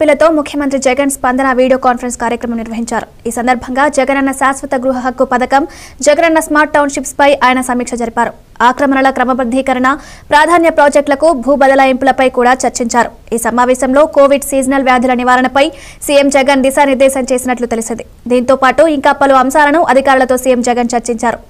పిల్లతో ముఖ్యమంత్రి జగన్ స్పందన వీడియో కాన్ఫరెన్స్ కార్యక్రమం నిర్వహించారు ఈ సందర్భంగా జగనన్న శాశ్వత గృహ హక్కు పథకం జగనన్న స్మార్ట్ టౌన్షిప్స్ పై ఆయన సమీక్ష జరిపారు ఆక్రమణల క్రమబద్ధీకరణ ప్రాధాన్య ప్రాజెక్టులకు భూ బదలాయింపులపై కూడా చర్చించారు ఈ సమావేశంలో కోవిడ్ సీజనల్ వ్యాధుల నివారణపై సీఎం జగన్ దిశానిర్దేశం చేసినట్లు తెలిసింది దీంతో పాటు ఇంకా పలు అంశాలను అధికారులతో సీఎం జగన్ చర్చించారు